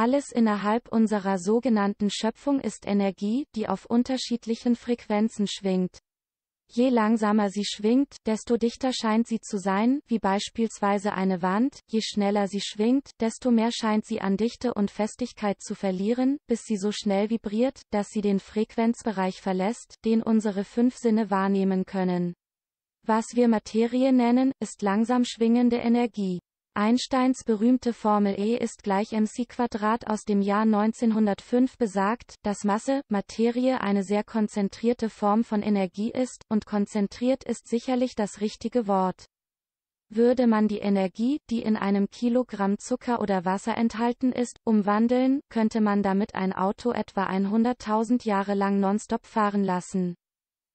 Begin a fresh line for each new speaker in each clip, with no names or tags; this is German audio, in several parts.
Alles innerhalb unserer sogenannten Schöpfung ist Energie, die auf unterschiedlichen Frequenzen schwingt. Je langsamer sie schwingt, desto dichter scheint sie zu sein, wie beispielsweise eine Wand, je schneller sie schwingt, desto mehr scheint sie an Dichte und Festigkeit zu verlieren, bis sie so schnell vibriert, dass sie den Frequenzbereich verlässt, den unsere fünf Sinne wahrnehmen können. Was wir Materie nennen, ist langsam schwingende Energie. Einsteins berühmte Formel E ist gleich mc aus dem Jahr 1905 besagt, dass Masse, Materie eine sehr konzentrierte Form von Energie ist, und konzentriert ist sicherlich das richtige Wort. Würde man die Energie, die in einem Kilogramm Zucker oder Wasser enthalten ist, umwandeln, könnte man damit ein Auto etwa 100.000 Jahre lang nonstop fahren lassen.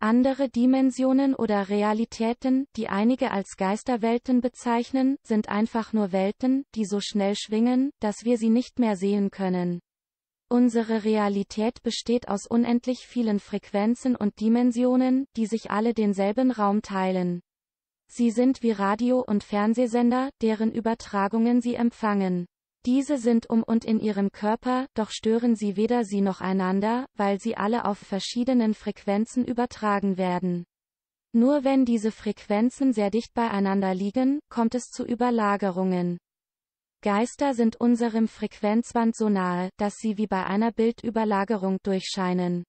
Andere Dimensionen oder Realitäten, die einige als Geisterwelten bezeichnen, sind einfach nur Welten, die so schnell schwingen, dass wir sie nicht mehr sehen können. Unsere Realität besteht aus unendlich vielen Frequenzen und Dimensionen, die sich alle denselben Raum teilen. Sie sind wie Radio- und Fernsehsender, deren Übertragungen sie empfangen. Diese sind um und in ihrem Körper, doch stören sie weder sie noch einander, weil sie alle auf verschiedenen Frequenzen übertragen werden. Nur wenn diese Frequenzen sehr dicht beieinander liegen, kommt es zu Überlagerungen. Geister sind unserem Frequenzband so nahe, dass sie wie bei einer Bildüberlagerung durchscheinen.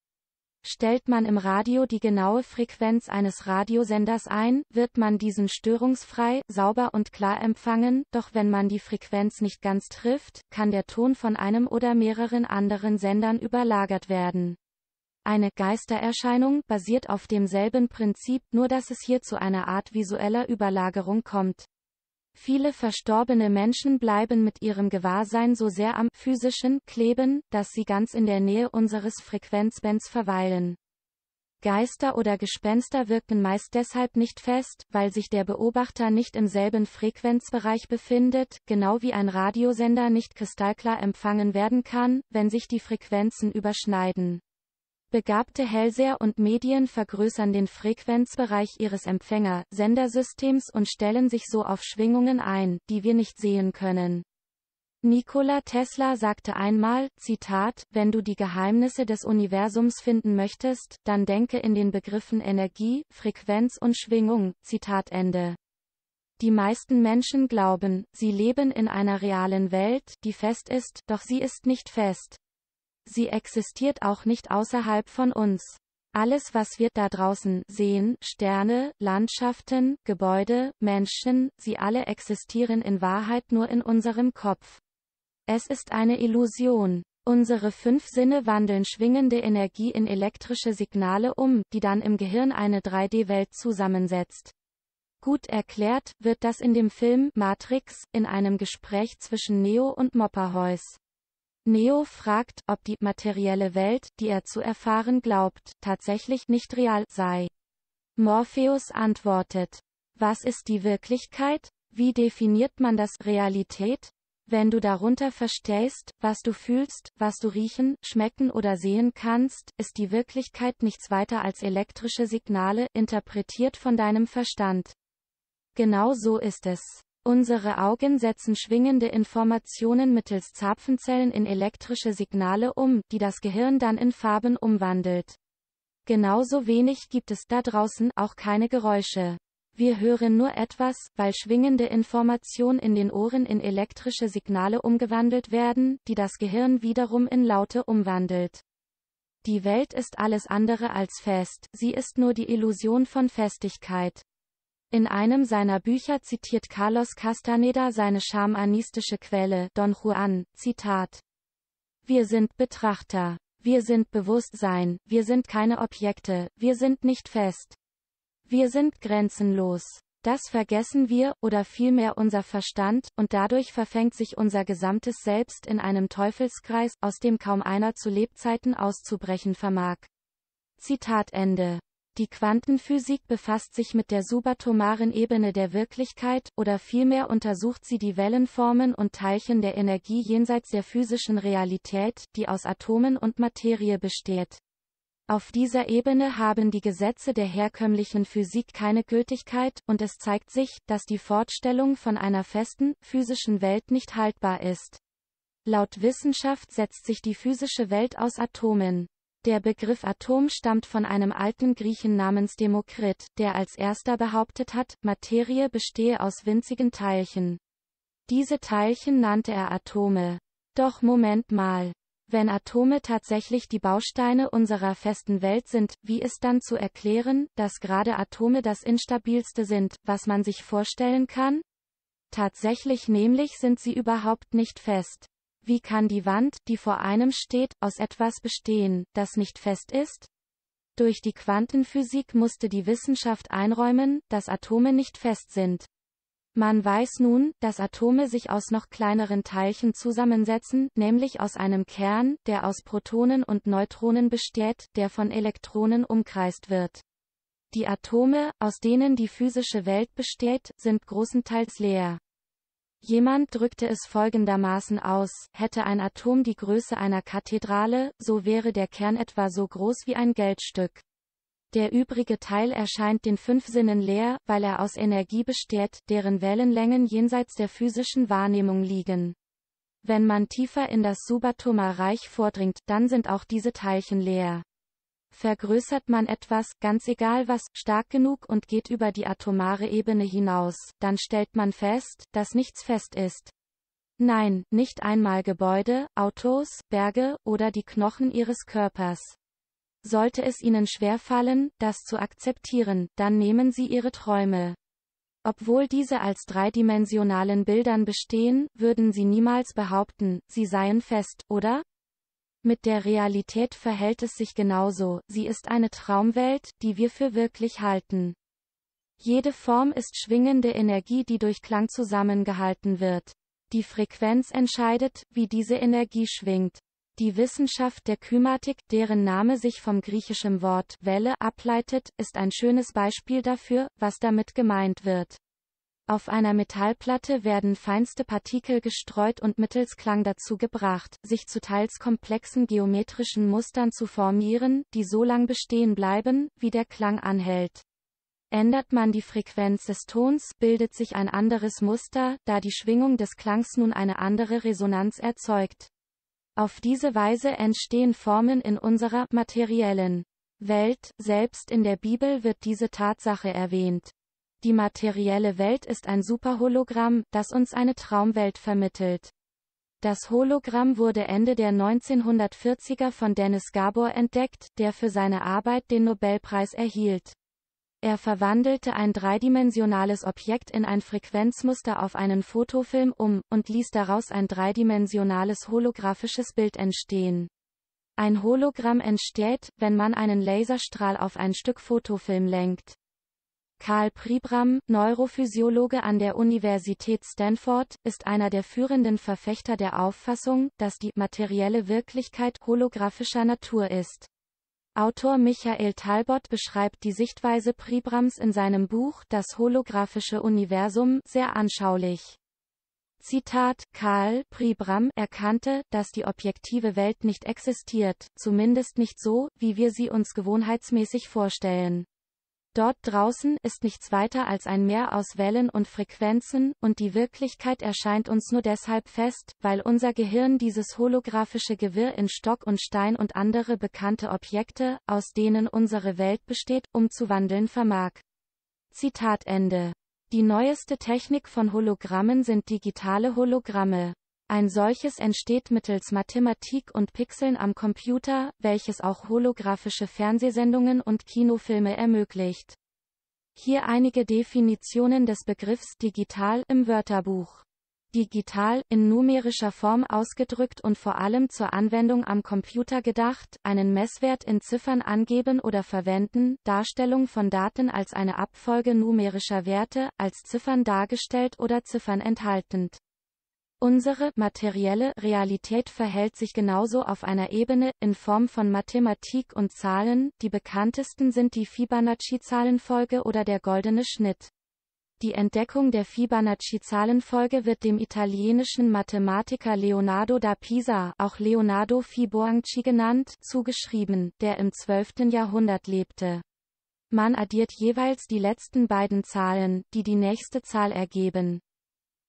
Stellt man im Radio die genaue Frequenz eines Radiosenders ein, wird man diesen störungsfrei, sauber und klar empfangen, doch wenn man die Frequenz nicht ganz trifft, kann der Ton von einem oder mehreren anderen Sendern überlagert werden. Eine Geistererscheinung basiert auf demselben Prinzip, nur dass es hier zu einer Art visueller Überlagerung kommt. Viele verstorbene Menschen bleiben mit ihrem Gewahrsein so sehr am physischen kleben, dass sie ganz in der Nähe unseres Frequenzbands verweilen. Geister oder Gespenster wirken meist deshalb nicht fest, weil sich der Beobachter nicht im selben Frequenzbereich befindet, genau wie ein Radiosender nicht kristallklar empfangen werden kann, wenn sich die Frequenzen überschneiden. Begabte Hellseher und Medien vergrößern den Frequenzbereich ihres Empfänger-Sendersystems und stellen sich so auf Schwingungen ein, die wir nicht sehen können. Nikola Tesla sagte einmal, Zitat, wenn du die Geheimnisse des Universums finden möchtest, dann denke in den Begriffen Energie, Frequenz und Schwingung, Zitat Ende. Die meisten Menschen glauben, sie leben in einer realen Welt, die fest ist, doch sie ist nicht fest. Sie existiert auch nicht außerhalb von uns. Alles, was wir da draußen sehen, Sterne, Landschaften, Gebäude, Menschen, sie alle existieren in Wahrheit nur in unserem Kopf. Es ist eine Illusion. Unsere fünf Sinne wandeln schwingende Energie in elektrische Signale um, die dann im Gehirn eine 3D-Welt zusammensetzt. Gut erklärt wird das in dem Film Matrix in einem Gespräch zwischen Neo und Mopperhäus. Neo fragt, ob die materielle Welt, die er zu erfahren glaubt, tatsächlich nicht real sei. Morpheus antwortet, was ist die Wirklichkeit? Wie definiert man das Realität? Wenn du darunter verstehst, was du fühlst, was du riechen, schmecken oder sehen kannst, ist die Wirklichkeit nichts weiter als elektrische Signale, interpretiert von deinem Verstand. Genau so ist es. Unsere Augen setzen schwingende Informationen mittels Zapfenzellen in elektrische Signale um, die das Gehirn dann in Farben umwandelt. Genauso wenig gibt es da draußen auch keine Geräusche. Wir hören nur etwas, weil schwingende Informationen in den Ohren in elektrische Signale umgewandelt werden, die das Gehirn wiederum in Laute umwandelt. Die Welt ist alles andere als fest, sie ist nur die Illusion von Festigkeit. In einem seiner Bücher zitiert Carlos Castaneda seine schamanistische Quelle, Don Juan, Zitat. Wir sind Betrachter. Wir sind Bewusstsein, wir sind keine Objekte, wir sind nicht fest. Wir sind grenzenlos. Das vergessen wir, oder vielmehr unser Verstand, und dadurch verfängt sich unser gesamtes Selbst in einem Teufelskreis, aus dem kaum einer zu Lebzeiten auszubrechen vermag. Zitat Ende. Die Quantenphysik befasst sich mit der subatomaren Ebene der Wirklichkeit, oder vielmehr untersucht sie die Wellenformen und Teilchen der Energie jenseits der physischen Realität, die aus Atomen und Materie besteht. Auf dieser Ebene haben die Gesetze der herkömmlichen Physik keine Gültigkeit, und es zeigt sich, dass die Fortstellung von einer festen, physischen Welt nicht haltbar ist. Laut Wissenschaft setzt sich die physische Welt aus Atomen, der Begriff Atom stammt von einem alten Griechen namens Demokrit, der als erster behauptet hat, Materie bestehe aus winzigen Teilchen. Diese Teilchen nannte er Atome. Doch Moment mal. Wenn Atome tatsächlich die Bausteine unserer festen Welt sind, wie ist dann zu erklären, dass gerade Atome das instabilste sind, was man sich vorstellen kann? Tatsächlich nämlich sind sie überhaupt nicht fest. Wie kann die Wand, die vor einem steht, aus etwas bestehen, das nicht fest ist? Durch die Quantenphysik musste die Wissenschaft einräumen, dass Atome nicht fest sind. Man weiß nun, dass Atome sich aus noch kleineren Teilchen zusammensetzen, nämlich aus einem Kern, der aus Protonen und Neutronen besteht, der von Elektronen umkreist wird. Die Atome, aus denen die physische Welt besteht, sind großenteils leer. Jemand drückte es folgendermaßen aus, hätte ein Atom die Größe einer Kathedrale, so wäre der Kern etwa so groß wie ein Geldstück. Der übrige Teil erscheint den fünf Sinnen leer, weil er aus Energie besteht, deren Wellenlängen jenseits der physischen Wahrnehmung liegen. Wenn man tiefer in das Subatoma-Reich vordringt, dann sind auch diese Teilchen leer. Vergrößert man etwas, ganz egal was, stark genug und geht über die atomare Ebene hinaus, dann stellt man fest, dass nichts fest ist. Nein, nicht einmal Gebäude, Autos, Berge oder die Knochen ihres Körpers. Sollte es ihnen schwerfallen, das zu akzeptieren, dann nehmen sie ihre Träume. Obwohl diese als dreidimensionalen Bildern bestehen, würden sie niemals behaupten, sie seien fest, oder? Mit der Realität verhält es sich genauso, sie ist eine Traumwelt, die wir für wirklich halten. Jede Form ist schwingende Energie, die durch Klang zusammengehalten wird. Die Frequenz entscheidet, wie diese Energie schwingt. Die Wissenschaft der Kymatik, deren Name sich vom griechischen Wort Welle ableitet, ist ein schönes Beispiel dafür, was damit gemeint wird. Auf einer Metallplatte werden feinste Partikel gestreut und mittels Klang dazu gebracht, sich zu teils komplexen geometrischen Mustern zu formieren, die so lang bestehen bleiben, wie der Klang anhält. Ändert man die Frequenz des Tons, bildet sich ein anderes Muster, da die Schwingung des Klangs nun eine andere Resonanz erzeugt. Auf diese Weise entstehen Formen in unserer materiellen Welt, selbst in der Bibel wird diese Tatsache erwähnt. Die materielle Welt ist ein Superhologramm, das uns eine Traumwelt vermittelt. Das Hologramm wurde Ende der 1940er von Dennis Gabor entdeckt, der für seine Arbeit den Nobelpreis erhielt. Er verwandelte ein dreidimensionales Objekt in ein Frequenzmuster auf einen Fotofilm um, und ließ daraus ein dreidimensionales holographisches Bild entstehen. Ein Hologramm entsteht, wenn man einen Laserstrahl auf ein Stück Fotofilm lenkt. Karl Pribram, Neurophysiologe an der Universität Stanford, ist einer der führenden Verfechter der Auffassung, dass die materielle Wirklichkeit holographischer Natur ist. Autor Michael Talbot beschreibt die Sichtweise Pribrams in seinem Buch Das holographische Universum sehr anschaulich. Zitat, Karl Pribram erkannte, dass die objektive Welt nicht existiert, zumindest nicht so, wie wir sie uns gewohnheitsmäßig vorstellen. Dort draußen ist nichts weiter als ein Meer aus Wellen und Frequenzen, und die Wirklichkeit erscheint uns nur deshalb fest, weil unser Gehirn dieses holographische Gewirr in Stock und Stein und andere bekannte Objekte, aus denen unsere Welt besteht, umzuwandeln vermag. Zitat Ende. Die neueste Technik von Hologrammen sind digitale Hologramme. Ein solches entsteht mittels Mathematik und Pixeln am Computer, welches auch holographische Fernsehsendungen und Kinofilme ermöglicht. Hier einige Definitionen des Begriffs digital im Wörterbuch. Digital, in numerischer Form ausgedrückt und vor allem zur Anwendung am Computer gedacht, einen Messwert in Ziffern angeben oder verwenden, Darstellung von Daten als eine Abfolge numerischer Werte, als Ziffern dargestellt oder Ziffern enthaltend. Unsere materielle Realität verhält sich genauso auf einer Ebene, in Form von Mathematik und Zahlen, die bekanntesten sind die Fibonacci-Zahlenfolge oder der goldene Schnitt. Die Entdeckung der Fibonacci-Zahlenfolge wird dem italienischen Mathematiker Leonardo da Pisa, auch Leonardo Fibonacci genannt, zugeschrieben, der im 12. Jahrhundert lebte. Man addiert jeweils die letzten beiden Zahlen, die die nächste Zahl ergeben.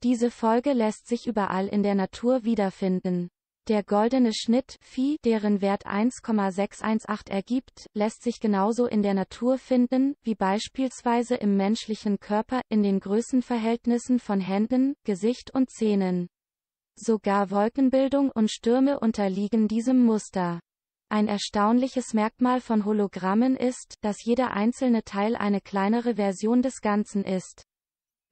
Diese Folge lässt sich überall in der Natur wiederfinden. Der goldene Schnitt Phi, deren Wert 1,618 ergibt, lässt sich genauso in der Natur finden, wie beispielsweise im menschlichen Körper, in den Größenverhältnissen von Händen, Gesicht und Zähnen. Sogar Wolkenbildung und Stürme unterliegen diesem Muster. Ein erstaunliches Merkmal von Hologrammen ist, dass jeder einzelne Teil eine kleinere Version des Ganzen ist.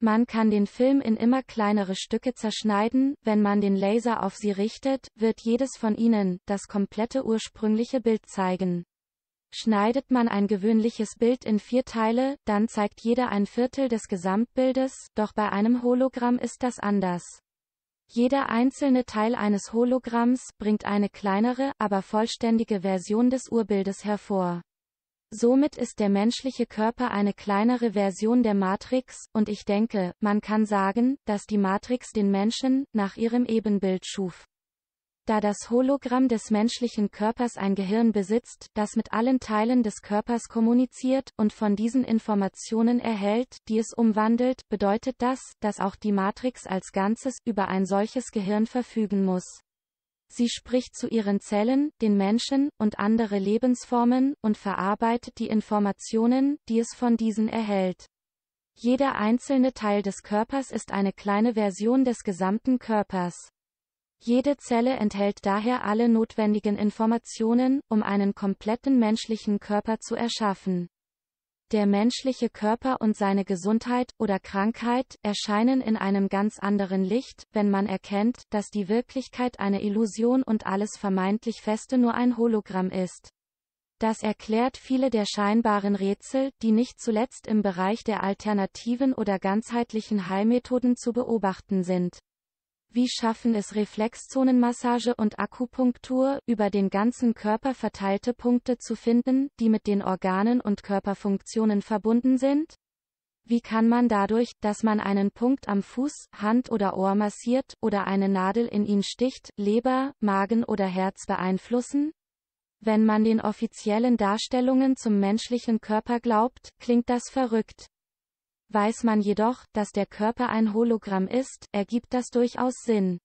Man kann den Film in immer kleinere Stücke zerschneiden, wenn man den Laser auf sie richtet, wird jedes von ihnen das komplette ursprüngliche Bild zeigen. Schneidet man ein gewöhnliches Bild in vier Teile, dann zeigt jeder ein Viertel des Gesamtbildes, doch bei einem Hologramm ist das anders. Jeder einzelne Teil eines Hologramms bringt eine kleinere, aber vollständige Version des Urbildes hervor. Somit ist der menschliche Körper eine kleinere Version der Matrix, und ich denke, man kann sagen, dass die Matrix den Menschen, nach ihrem Ebenbild schuf. Da das Hologramm des menschlichen Körpers ein Gehirn besitzt, das mit allen Teilen des Körpers kommuniziert und von diesen Informationen erhält, die es umwandelt, bedeutet das, dass auch die Matrix als Ganzes über ein solches Gehirn verfügen muss. Sie spricht zu ihren Zellen, den Menschen und andere Lebensformen und verarbeitet die Informationen, die es von diesen erhält. Jeder einzelne Teil des Körpers ist eine kleine Version des gesamten Körpers. Jede Zelle enthält daher alle notwendigen Informationen, um einen kompletten menschlichen Körper zu erschaffen. Der menschliche Körper und seine Gesundheit oder Krankheit erscheinen in einem ganz anderen Licht, wenn man erkennt, dass die Wirklichkeit eine Illusion und alles vermeintlich Feste nur ein Hologramm ist. Das erklärt viele der scheinbaren Rätsel, die nicht zuletzt im Bereich der alternativen oder ganzheitlichen Heilmethoden zu beobachten sind. Wie schaffen es Reflexzonenmassage und Akupunktur, über den ganzen Körper verteilte Punkte zu finden, die mit den Organen und Körperfunktionen verbunden sind? Wie kann man dadurch, dass man einen Punkt am Fuß, Hand oder Ohr massiert, oder eine Nadel in ihn sticht, Leber, Magen oder Herz beeinflussen? Wenn man den offiziellen Darstellungen zum menschlichen Körper glaubt, klingt das verrückt. Weiß man jedoch, dass der Körper ein Hologramm ist, ergibt das durchaus Sinn.